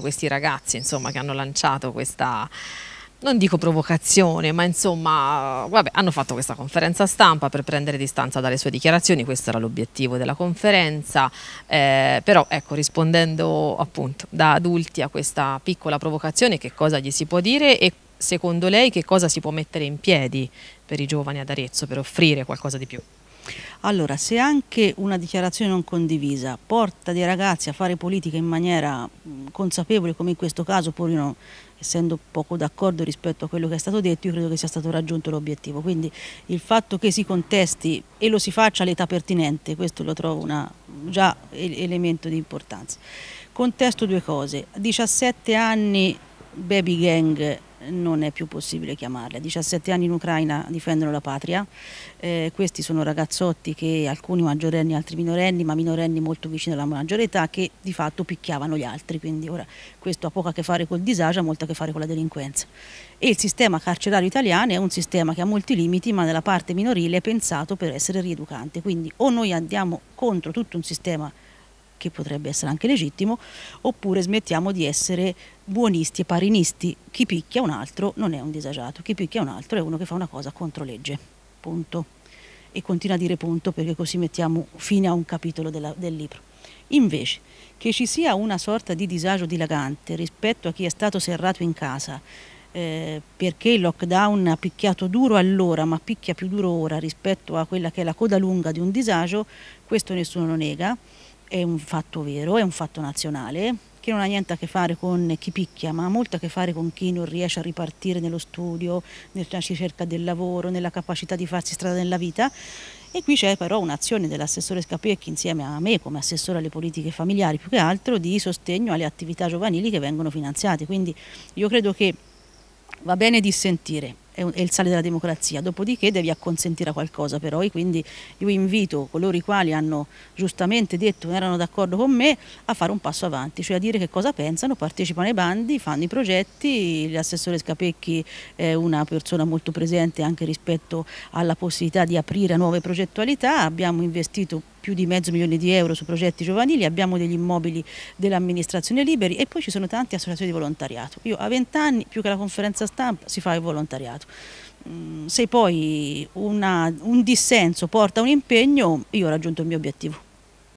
Questi ragazzi insomma, che hanno lanciato questa, non dico provocazione, ma insomma, vabbè, hanno fatto questa conferenza stampa per prendere distanza dalle sue dichiarazioni, questo era l'obiettivo della conferenza, eh, però ecco, rispondendo appunto da adulti a questa piccola provocazione, che cosa gli si può dire e secondo lei che cosa si può mettere in piedi per i giovani ad Arezzo per offrire qualcosa di più? Allora, se anche una dichiarazione non condivisa porta dei ragazzi a fare politica in maniera consapevole, come in questo caso, pur io essendo poco d'accordo rispetto a quello che è stato detto, io credo che sia stato raggiunto l'obiettivo. Quindi il fatto che si contesti e lo si faccia all'età pertinente, questo lo trovo una, già elemento di importanza. Contesto due cose, 17 anni baby gang non è più possibile chiamarle. A 17 anni in Ucraina difendono la patria, eh, questi sono ragazzotti che alcuni maggiorenni, altri minorenni, ma minorenni molto vicini alla maggiore età che di fatto picchiavano gli altri, quindi ora questo ha poco a che fare col disagio, ha molto a che fare con la delinquenza. E il sistema carcerario italiano è un sistema che ha molti limiti, ma nella parte minorile è pensato per essere rieducante, quindi o noi andiamo contro tutto un sistema che potrebbe essere anche legittimo, oppure smettiamo di essere buonisti e parinisti. Chi picchia un altro non è un disagiato, chi picchia un altro è uno che fa una cosa contro legge. Punto. E continua a dire punto perché così mettiamo fine a un capitolo della, del libro. Invece, che ci sia una sorta di disagio dilagante rispetto a chi è stato serrato in casa, eh, perché il lockdown ha picchiato duro allora ma picchia più duro ora rispetto a quella che è la coda lunga di un disagio, questo nessuno lo nega, è un fatto vero, è un fatto nazionale che non ha niente a che fare con chi picchia, ma ha molto a che fare con chi non riesce a ripartire nello studio, nella ricerca del lavoro, nella capacità di farsi strada nella vita. E qui c'è però un'azione dell'assessore Scapecchi insieme a me come assessore alle politiche familiari più che altro di sostegno alle attività giovanili che vengono finanziate. Quindi io credo che va bene dissentire, è, il sale della democrazia, dopodiché devi acconsentire a qualcosa però e quindi io invito coloro i quali hanno giustamente detto non erano d'accordo con me a fare un passo avanti, cioè a dire che cosa pensano, partecipano ai bandi, fanno i progetti, l'assessore Scapecchi è una persona molto presente anche rispetto alla possibilità di aprire nuove progettualità, abbiamo investito più di mezzo milione di euro su progetti giovanili, abbiamo degli immobili dell'amministrazione liberi e poi ci sono tante associazioni di volontariato. Io a vent'anni più che la conferenza stampa si fa il volontariato impegnato. Mm, se poi una, un dissenso porta un impegno, io ho raggiunto il mio obiettivo.